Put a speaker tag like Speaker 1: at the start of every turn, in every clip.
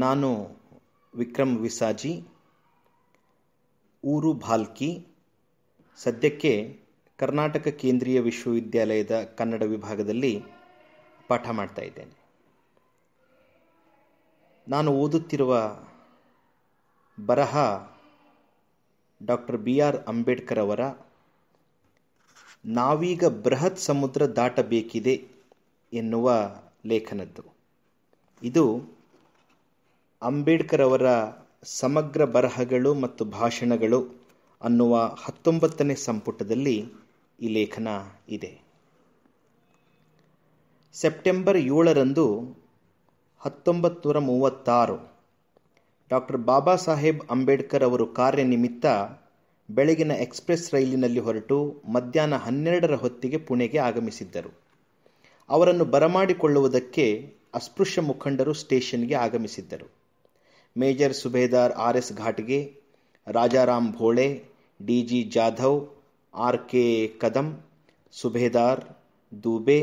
Speaker 1: ನಾನು ವಿಕ್ರಮ್ ವಿಸಾಜಿ ಊರು ಭಾಲ್ಕಿ ಸದ್ಯಕ್ಕೆ ಕರ್ನಾಟಕ ಕೇಂದ್ರೀಯ ವಿಶ್ವವಿದ್ಯಾಲಯದ ಕನ್ನಡ ವಿಭಾಗದಲ್ಲಿ ಪಾಠ ಮಾಡ್ತಾ ಇದ್ದೇನೆ ನಾನು ಓದುತ್ತಿರುವ ಬರಹ ಡಾಕ್ಟರ್ ಬಿ ಆರ್ ಅಂಬೇಡ್ಕರ್ ಅವರ ನಾವೀಗ ಬೃಹತ್ ಸಮುದ್ರ ದಾಟಬೇಕಿದೆ ಎನ್ನುವ ಲೇಖನದ್ದು ಇದು ಅಂಬೇಡ್ಕರ್ ಅವರ ಸಮಗ್ರ ಬರಹಗಳು ಮತ್ತು ಭಾಷಣಗಳು ಅನ್ನುವ ಹತ್ತೊಂಬತ್ತನೇ ಸಂಪುಟದಲ್ಲಿ ಈ ಲೇಖನ ಇದೆ ಸೆಪ್ಟೆಂಬರ್ ಏಳರಂದು ಹತ್ತೊಂಬತ್ತು ನೂರ ಮೂವತ್ತಾರು ಡಾಕ್ಟರ್ ಬಾಬಾ ಸಾಹೇಬ್ ಅಂಬೇಡ್ಕರ್ ಅವರು ಕಾರ್ಯನಿಮಿತ್ತ ಬೆಳಗಿನ ಎಕ್ಸ್ಪ್ರೆಸ್ ರೈಲಿನಲ್ಲಿ ಹೊರಟು ಮಧ್ಯಾಹ್ನ ಹನ್ನೆರಡರ ಹೊತ್ತಿಗೆ ಪುಣೆಗೆ ಆಗಮಿಸಿದ್ದರು ಅವರನ್ನು ಬರಮಾಡಿಕೊಳ್ಳುವುದಕ್ಕೆ ಅಸ್ಪೃಶ್ಯ ಮುಖಂಡರು ಸ್ಟೇಷನ್ಗೆ ಆಗಮಿಸಿದ್ದರು ಮೇಜರ್ ಸುಬೇದಾರ್ ಆರ್ ಎಸ್ ಘಾಟ್ಗೆ Rajaram Bhole D G Jadhav R K Kadam subedar Dube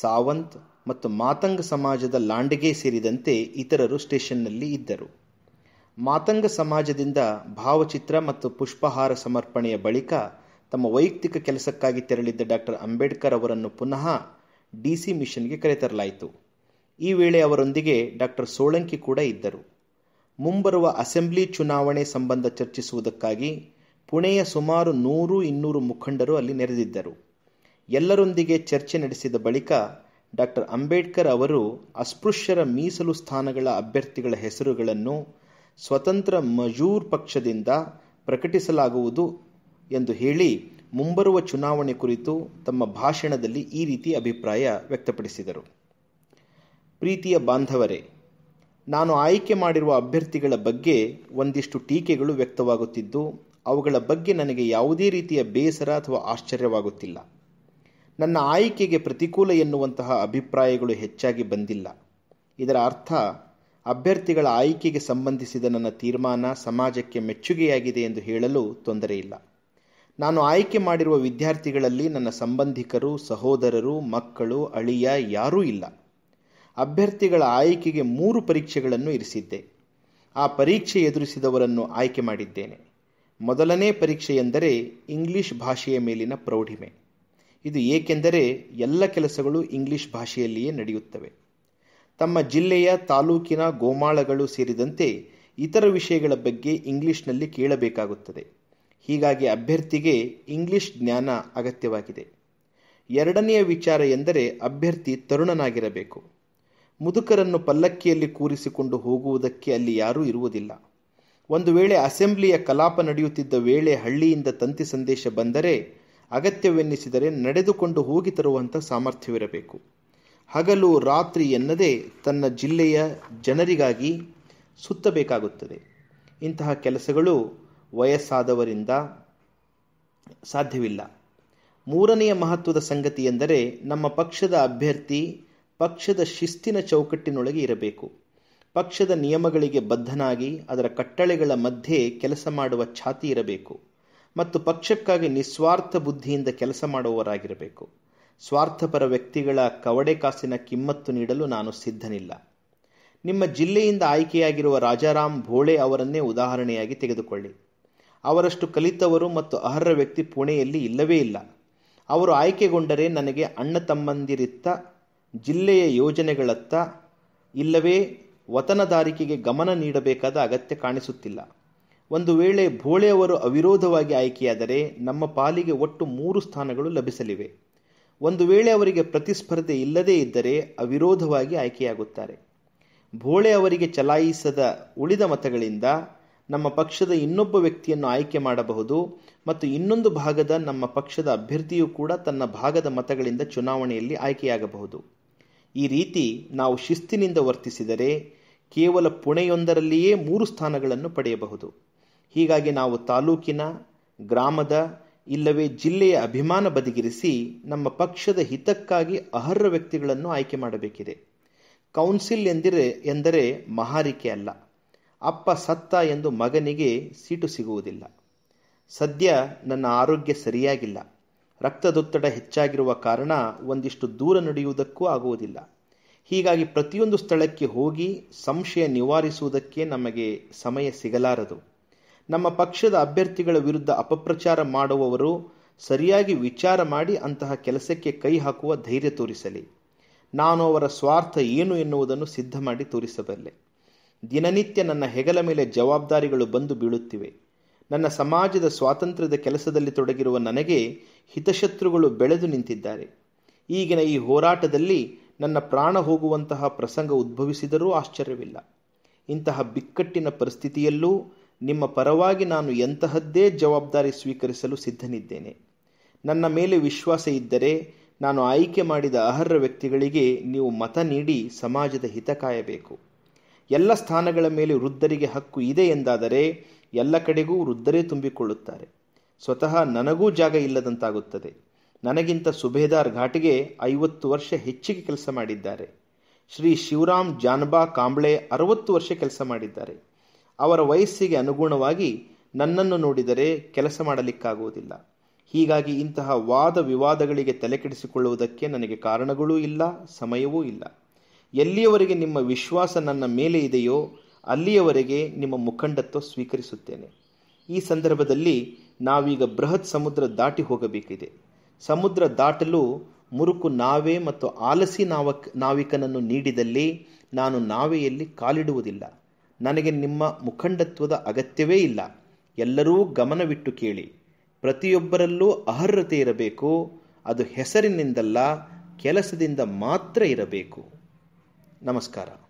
Speaker 1: Sawant ಮತ್ತು ಮಾತಂಗ ಸಮಾಜದ ಲಾಂಡಿಗೆ ಸೇರಿದಂತೆ ಇತರರು ಸ್ಟೇಷನ್ನಲ್ಲಿ ಇದ್ದರು ಮಾತಂಗ ಸಮಾಜದಿಂದ ಭಾವಚಿತ್ರ ಮತ್ತು ಪುಷ್ಪಹಾರ ಸಮರ್ಪಣೆಯ ಬಳಿಕ ತಮ್ಮ ವೈಯಕ್ತಿಕ ಕೆಲಸಕ್ಕಾಗಿ ತೆರಳಿದ್ದ ಡಾಕ್ಟರ್ ಅಂಬೇಡ್ಕರ್ ಅವರನ್ನು ಪುನಃ ಡಿಸಿ ಮಿಷನ್ಗೆ ಕರೆತರಲಾಯಿತು ಈ ವೇಳೆ ಅವರೊಂದಿಗೆ ಡಾಕ್ಟರ್ ಸೋಳಂಕಿ ಕೂಡ ಇದ್ದರು ಮುಂಬರುವ ಅಸೆಂಬ್ಲಿ ಚುನಾವಣೆ ಸಂಬಂಧ ಚರ್ಚಿಸುವುದಕ್ಕಾಗಿ ಪುಣೆಯ ಸುಮಾರು ನೂರು ಇನ್ನೂರು ಮುಖಂಡರು ಅಲ್ಲಿ ನೆರೆದಿದ್ದರು ಎಲ್ಲರೊಂದಿಗೆ ಚರ್ಚೆ ನಡೆಸಿದ ಬಳಿಕ ಡಾಕ್ಟರ್ ಅಂಬೇಡ್ಕರ್ ಅವರು ಅಸ್ಪೃಶ್ಯರ ಮೀಸಲು ಸ್ಥಾನಗಳ ಅಭ್ಯರ್ಥಿಗಳ ಹೆಸರುಗಳನ್ನು ಸ್ವತಂತ್ರ ಮಜೂರ್ ಪಕ್ಷದಿಂದ ಪ್ರಕಟಿಸಲಾಗುವುದು ಎಂದು ಹೇಳಿ ಮುಂಬರುವ ಚುನಾವಣೆ ಕುರಿತು ತಮ್ಮ ಭಾಷಣದಲ್ಲಿ ಈ ರೀತಿ ಅಭಿಪ್ರಾಯ ವ್ಯಕ್ತಪಡಿಸಿದರು ಪ್ರೀತಿಯ ಬಾಂಧವರೇ ನಾನು ಆಯ್ಕೆ ಮಾಡಿರುವ ಅಭ್ಯರ್ಥಿಗಳ ಬಗ್ಗೆ ಒಂದಿಷ್ಟು ಟೀಕೆಗಳು ವ್ಯಕ್ತವಾಗುತ್ತಿದ್ದು ಅವುಗಳ ಬಗ್ಗೆ ನನಗೆ ಯಾವುದೇ ರೀತಿಯ ಬೇಸರ ಅಥವಾ ಆಶ್ಚರ್ಯವಾಗುತ್ತಿಲ್ಲ ನನ್ನ ಆಯ್ಕೆಗೆ ಪ್ರತಿಕೂಲ ಎನ್ನುವಂತಹ ಅಭಿಪ್ರಾಯಗಳು ಹೆಚ್ಚಾಗಿ ಬಂದಿಲ್ಲ ಇದರ ಅರ್ಥ ಅಭ್ಯರ್ಥಿಗಳ ಆಯ್ಕೆಗೆ ಸಂಬಂಧಿಸಿದ ನನ್ನ ತೀರ್ಮಾನ ಸಮಾಜಕ್ಕೆ ಮೆಚ್ಚುಗೆಯಾಗಿದೆ ಎಂದು ಹೇಳಲು ತೊಂದರೆಯಿಲ್ಲ ನಾನು ಆಯ್ಕೆ ಮಾಡಿರುವ ವಿದ್ಯಾರ್ಥಿಗಳಲ್ಲಿ ನನ್ನ ಸಂಬಂಧಿಕರು ಸಹೋದರರು ಮಕ್ಕಳು ಅಳಿಯ ಯಾರೂ ಇಲ್ಲ ಅಭ್ಯರ್ಥಿಗಳ ಆಯ್ಕೆಗೆ ಮೂರು ಪರೀಕ್ಷೆಗಳನ್ನು ಇರಿಸಿದ್ದೆ ಆ ಪರೀಕ್ಷೆ ಎದುರಿಸಿದವರನ್ನು ಆಯ್ಕೆ ಮಾಡಿದ್ದೇನೆ ಮೊದಲನೇ ಪರೀಕ್ಷೆ ಎಂದರೆ ಇಂಗ್ಲಿಷ್ ಭಾಷೆಯ ಮೇಲಿನ ಪ್ರೌಢಿಮೆ ಇದು ಏಕೆಂದರೆ ಎಲ್ಲ ಕೆಲಸಗಳು ಇಂಗ್ಲಿಷ್ ಭಾಷೆಯಲ್ಲಿಯೇ ನಡೆಯುತ್ತವೆ ತಮ್ಮ ಜಿಲ್ಲೆಯ ತಾಲೂಕಿನ ಗೋಮಾಳಗಳು ಸೇರಿದಂತೆ ಇತರ ವಿಷಯಗಳ ಬಗ್ಗೆ ಇಂಗ್ಲಿಷ್ನಲ್ಲಿ ಕೇಳಬೇಕಾಗುತ್ತದೆ ಹೀಗಾಗಿ ಅಭ್ಯರ್ಥಿಗೆ ಇಂಗ್ಲಿಷ್ ಜ್ಞಾನ ಅಗತ್ಯವಾಗಿದೆ ಎರಡನೆಯ ವಿಚಾರ ಎಂದರೆ ಅಭ್ಯರ್ಥಿ ತರುಣನಾಗಿರಬೇಕು ಮುದುಕರನ್ನು ಪಲ್ಲಕ್ಕಿಯಲ್ಲಿ ಕೂರಿಸಿಕೊಂಡು ಹೋಗುವುದಕ್ಕೆ ಅಲ್ಲಿ ಯಾರೂ ಇರುವುದಿಲ್ಲ ಒಂದು ವೇಳೆ ಅಸೆಂಬ್ಲಿಯ ಕಲಾಪ ನಡೆಯುತ್ತಿದ್ದ ವೇಳೆ ಹಳ್ಳಿಯಿಂದ ತಂತಿ ಸಂದೇಶ ಬಂದರೆ ಅಗತ್ಯವೆನ್ನಿಸಿದರೆ ನಡೆದುಕೊಂಡು ಹೋಗಿ ತರುವಂಥ ಸಾಮರ್ಥ್ಯವಿರಬೇಕು ಹಗಲು ರಾತ್ರಿ ಎನ್ನದೇ ತನ್ನ ಜಿಲ್ಲೆಯ ಜನರಿಗಾಗಿ ಸುತ್ತಬೇಕಾಗುತ್ತದೆ ಇಂತಹ ಕೆಲಸಗಳು ವಯಸ್ಸಾದವರಿಂದ ಸಾಧ್ಯವಿಲ್ಲ ಮೂರನೆಯ ಮಹತ್ವದ ಸಂಗತಿ ಎಂದರೆ ನಮ್ಮ ಪಕ್ಷದ ಅಭ್ಯರ್ಥಿ ಪಕ್ಷದ ಶಿಸ್ತಿನ ಚೌಕಟ್ಟಿನೊಳಗೆ ಇರಬೇಕು ಪಕ್ಷದ ನಿಯಮಗಳಿಗೆ ಬದ್ಧನಾಗಿ ಅದರ ಕಟ್ಟಳೆಗಳ ಮಧ್ಯೆ ಕೆಲಸ ಮಾಡುವ ಛಾತಿ ಇರಬೇಕು ಮತ್ತು ಪಕ್ಷಕ್ಕಾಗಿ ನಿಸ್ವಾರ್ಥ ಬುದ್ಧಿಯಿಂದ ಕೆಲಸ ಮಾಡುವವರಾಗಿರಬೇಕು ಸ್ವಾರ್ಥಪರ ವ್ಯಕ್ತಿಗಳ ಕವಡೆ ಕಾಸಿನ ಕಿಮ್ಮತ್ತು ನೀಡಲು ನಾನು ಸಿದ್ಧನಿಲ್ಲ ನಿಮ್ಮ ಜಿಲ್ಲೆಯಿಂದ ಆಯ್ಕೆಯಾಗಿರುವ ರಾಜಾರಾಮ್ ಭೋಳೆ ಅವರನ್ನೇ ಉದಾಹರಣೆಯಾಗಿ ತೆಗೆದುಕೊಳ್ಳಿ ಅವರಷ್ಟು ಕಲಿತವರು ಮತ್ತು ಅರ್ಹ ವ್ಯಕ್ತಿ ಪುಣೆಯಲ್ಲಿ ಇಲ್ಲವೇ ಇಲ್ಲ ಅವರು ಆಯ್ಕೆಗೊಂಡರೆ ನನಗೆ ಅಣ್ಣ ತಮ್ಮಂದಿರಿತ್ತ ಜಿಲ್ಲೆಯ ಯೋಜನೆಗಳತ್ತ ಇಲ್ಲವೇ ವತನದಾರಿಕೆಗೆ ಗಮನ ನೀಡಬೇಕಾದ ಅಗತ್ಯ ಕಾಣಿಸುತ್ತಿಲ್ಲ ಒಂದು ವೇಳೆ ಭೋಳೆ ಅವರು ಅವಿರೋಧವಾಗಿ ಆಯ್ಕೆಯಾದರೆ ನಮ್ಮ ಪಾಲಿಗೆ ಒಟ್ಟು ಮೂರು ಸ್ಥಾನಗಳು ಲಭಿಸಲಿವೆ ಒಂದು ವೇಳೆ ಅವರಿಗೆ ಪ್ರತಿಸ್ಪರ್ಧೆ ಇಲ್ಲದೇ ಇದ್ದರೆ ಅವಿರೋಧವಾಗಿ ಆಯ್ಕೆಯಾಗುತ್ತಾರೆ ಭೋಳೆ ಅವರಿಗೆ ಚಲಾಯಿಸದ ಉಳಿದ ಮತಗಳಿಂದ ನಮ್ಮ ಪಕ್ಷದ ಇನ್ನೊಬ್ಬ ವ್ಯಕ್ತಿಯನ್ನು ಆಯ್ಕೆ ಮಾಡಬಹುದು ಮತ್ತು ಇನ್ನೊಂದು ಭಾಗದ ನಮ್ಮ ಪಕ್ಷದ ಅಭ್ಯರ್ಥಿಯೂ ಕೂಡ ತನ್ನ ಭಾಗದ ಮತಗಳಿಂದ ಚುನಾವಣೆಯಲ್ಲಿ ಆಯ್ಕೆಯಾಗಬಹುದು ಈ ರೀತಿ ನಾವು ಶಿಸ್ತಿನಿಂದ ವರ್ತಿಸಿದರೆ ಕೇವಲ ಪುಣೆಯೊಂದರಲ್ಲಿಯೇ ಮೂರು ಸ್ಥಾನಗಳನ್ನು ಪಡೆಯಬಹುದು ಹೀಗಾಗಿ ನಾವು ತಾಲೂಕಿನ ಗ್ರಾಮದ ಇಲ್ಲವೇ ಜಿಲ್ಲೆಯ ಅಭಿಮಾನ ಬದಿಗಿರಿಸಿ ನಮ್ಮ ಪಕ್ಷದ ಹಿತಕ್ಕಾಗಿ ಅರ್ಹ ವ್ಯಕ್ತಿಗಳನ್ನು ಆಯ್ಕೆ ಮಾಡಬೇಕಿದೆ ಕೌನ್ಸಿಲ್ ಎಂದಿರೆ ಎಂದರೆ ಮಹಾರಿಕೆ ಅಲ್ಲ ಅಪ್ಪ ಸತ್ತ ಎಂದು ಮಗನಿಗೆ ಸೀಟು ಸಿಗುವುದಿಲ್ಲ ಸದ್ಯ ನನ್ನ ಆರೋಗ್ಯ ಸರಿಯಾಗಿಲ್ಲ ರಕ್ತದೊತ್ತಡ ಹೆಚ್ಚಾಗಿರುವ ಕಾರಣ ಒಂದಿಷ್ಟು ದೂರ ನಡೆಯುವುದಕ್ಕೂ ಆಗುವುದಿಲ್ಲ ಹೀಗಾಗಿ ಪ್ರತಿಯೊಂದು ಸ್ಥಳಕ್ಕೆ ಹೋಗಿ ಸಂಶಯ ನಿವಾರಿಸುವುದಕ್ಕೆ ನಮಗೆ ಸಮಯ ಸಿಗಲಾರದು ನಮ್ಮ ಪಕ್ಷದ ಅಭ್ಯರ್ಥಿಗಳ ವಿರುದ್ಧ ಅಪಪ್ರಚಾರ ಮಾಡುವವರು ಸರಿಯಾಗಿ ವಿಚಾರ ಮಾಡಿ ಅಂತಹ ಕೆಲಸಕ್ಕೆ ಕೈ ಹಾಕುವ ಧೈರ್ಯ ತೋರಿಸಲಿ ನಾನು ಅವರ ಸ್ವಾರ್ಥ ಏನು ಎನ್ನುವುದನ್ನು ಸಿದ್ಧ ಮಾಡಿ ತೋರಿಸಬಲ್ಲೆ ದಿನನಿತ್ಯ ನನ್ನ ಹೆಗಲ ಮೇಲೆ ಜವಾಬ್ದಾರಿಗಳು ಬಂದು ಬೀಳುತ್ತಿವೆ ನನ್ನ ಸಮಾಜದ ಸ್ವಾತಂತ್ರ್ಯದ ಕೆಲಸದಲ್ಲಿ ತೊಡಗಿರುವ ನನಗೆ ಹಿತಶತ್ರುಗಳು ಬೆಳೆದು ನಿಂತಿದ್ದಾರೆ ಈಗಿನ ಈ ಹೋರಾಟದಲ್ಲಿ ನನ್ನ ಪ್ರಾಣ ಹೋಗುವಂತಹ ಪ್ರಸಂಗ ಉದ್ಭವಿಸಿದರೂ ಆಶ್ಚರ್ಯವಿಲ್ಲ ಇಂತಹ ಬಿಕ್ಕಟ್ಟಿನ ಪರಿಸ್ಥಿತಿಯಲ್ಲೂ ನಿಮ್ಮ ಪರವಾಗಿ ನಾನು ಎಂತಹದ್ದೇ ಜವಾಬ್ದಾರಿ ಸ್ವೀಕರಿಸಲು ಸಿದ್ಧನಿದ್ದೇನೆ ನನ್ನ ಮೇಲೆ ವಿಶ್ವಾಸ ಇದ್ದರೆ ನಾನು ಆಯ್ಕೆ ಮಾಡಿದ ಅರ್ಹ ವ್ಯಕ್ತಿಗಳಿಗೆ ನೀವು ಮತ ನೀಡಿ ಸಮಾಜದ ಹಿತ ಕಾಯಬೇಕು ಎಲ್ಲ ಸ್ಥಾನಗಳ ಮೇಲೆ ವೃದ್ಧರಿಗೆ ಹಕ್ಕು ಇದೆ ಎಂದಾದರೆ ಎಲ್ಲ ಕಡೆಗೂ ವೃದ್ಧರೇ ತುಂಬಿಕೊಳ್ಳುತ್ತಾರೆ ಸ್ವತಃ ನನಗೂ ಜಾಗ ಇಲ್ಲದಂತಾಗುತ್ತದೆ ನನಗಿಂತ ಸುಬೇದಾರ್ ಘಾಟಿಗೆ ಐವತ್ತು ವರ್ಷ ಹೆಚ್ಚಿಗೆ ಕೆಲಸ ಮಾಡಿದ್ದಾರೆ ಶ್ರೀ ಶಿವರಾಮ್ ಜಾನ್ಬಾ ಕಾಂಬ್ಳೆ ಅರವತ್ತು ವರ್ಷ ಕೆಲಸ ಮಾಡಿದ್ದಾರೆ ಅವರ ವಯಸ್ಸಿಗೆ ಅನುಗುಣವಾಗಿ ನನ್ನನ್ನು ನೋಡಿದರೆ ಕೆಲಸ ಮಾಡಲಿಕ್ಕಾಗುವುದಿಲ್ಲ ಹೀಗಾಗಿ ಇಂತಹ ವಾದ ವಿವಾದಗಳಿಗೆ ತಲೆಕೆಡಿಸಿಕೊಳ್ಳುವುದಕ್ಕೆ ನನಗೆ ಕಾರಣಗಳೂ ಇಲ್ಲ ಸಮಯವೂ ಇಲ್ಲ ಎಲ್ಲಿಯವರೆಗೆ ನಿಮ್ಮ ವಿಶ್ವಾಸ ನನ್ನ ಮೇಲೆ ಇದೆಯೋ ಅಲ್ಲಿಯವರೆಗೆ ನಿಮ್ಮ ಮುಖಂಡತ್ವ ಸ್ವೀಕರಿಸುತ್ತೇನೆ ಈ ಸಂದರ್ಭದಲ್ಲಿ ನಾವೀಗ ಬೃಹತ್ ಸಮುದ್ರ ದಾಟಿ ಹೋಗಬೇಕಿದೆ ಸಮುದ್ರ ದಾಟಲು ಮುರುಕು ನಾವೆ ಮತ್ತು ಆಲಸಿ ನಾವಕ್ ನಾವಿಕನನ್ನು ನೀಡಿದಲ್ಲಿ ನಾನು ನಾವೆಯಲ್ಲಿ ಕಾಲಿಡುವುದಿಲ್ಲ ನನಗೆ ನಿಮ್ಮ ಮುಖಂಡತ್ವದ ಅಗತ್ಯವೇ ಇಲ್ಲ ಎಲ್ಲರೂ ಗಮನವಿಟ್ಟು ಕೇಳಿ ಪ್ರತಿಯೊಬ್ಬರಲ್ಲೂ ಅರ್ಹತೆ ಇರಬೇಕು ಅದು ಹೆಸರಿನಿಂದಲ್ಲ ಕೆಲಸದಿಂದ ಮಾತ್ರ ಇರಬೇಕು ನಮಸ್ಕಾರ